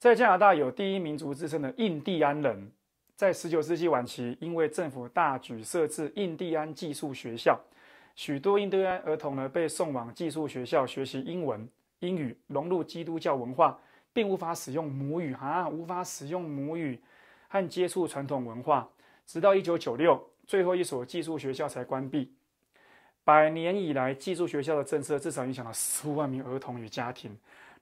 在加拿大有“第一民族”之称的印第安人，在十九世纪晚期，因为政府大举设置印第安寄宿学校，许多印第安儿童呢被送往寄宿学校学习英文、英语，融入基督教文化，并无法使用母语，啊，无法使用母语和接触传统文化。直到一九九六，最后一所寄宿学校才关闭。百年以来，寄宿学校的政策至少影响了十五万名儿童与家庭。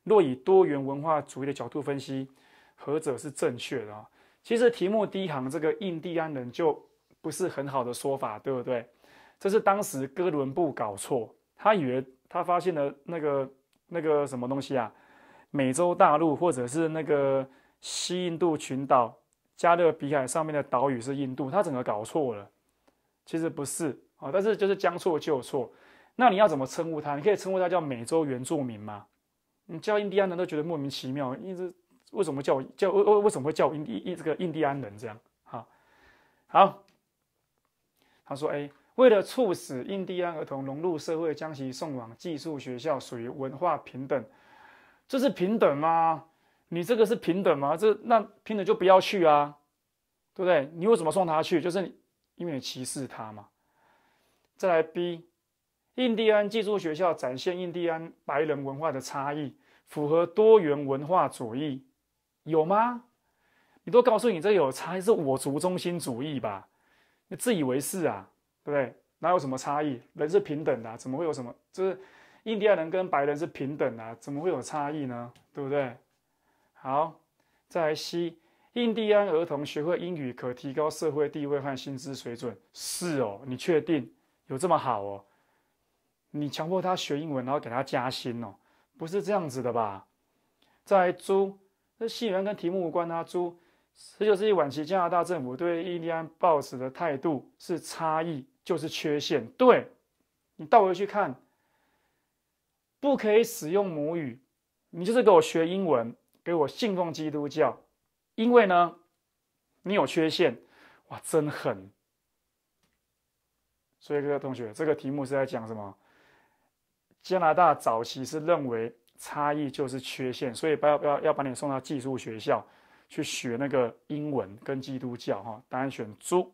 若以多元文化主义的角度分析，何者是正确的啊？其实题目第一行这个印第安人就不是很好的说法，对不对？这是当时哥伦布搞错，他以为他发现了那个那个什么东西啊，美洲大陆或者是那个西印度群岛、加勒比海上面的岛屿是印度，他整个搞错了，其实不是啊。但是就是将错就错，那你要怎么称呼他？你可以称呼他叫美洲原住民吗？你叫印第安人都觉得莫名其妙，一直为什么叫叫为为为什么会叫我印一这个印第安人这样？哈，好，他说：哎，为了促使印第安儿童融入社会，将其送往寄宿学校，属于文化平等。这是平等吗？你这个是平等吗？这那平等就不要去啊，对不对？你为什么送他去？就是你因为你歧视他嘛。再来 B。印第安寄宿学校展现印第安白人文化的差异，符合多元文化主义，有吗？你都告诉你这有差异是我族中心主义吧？你自以为是啊，对不对？哪有什么差异？人是平等的，怎么会有什么？就是印第安人跟白人是平等啊，怎么会有差异呢？对不对？好，再来 C，印第安儿童学会英语可提高社会地位和薪资水准。是哦，你确定有这么好哦？你强迫他学英文，然后给他加薪哦，不是这样子的吧？在租这戏然跟题目无关啊。租十九世纪晚期加拿大政府对印第安 boss 的态度是差异，就是缺陷。对你倒回去看，不可以使用母语，你就是给我学英文，给我信奉基督教，因为呢，你有缺陷。哇，真狠！所以各位同学，这个题目是在讲什么？加拿大早期是认为差异就是缺陷，所以不要不要要把你送到寄宿学校去学那个英文跟基督教哈，答案选猪。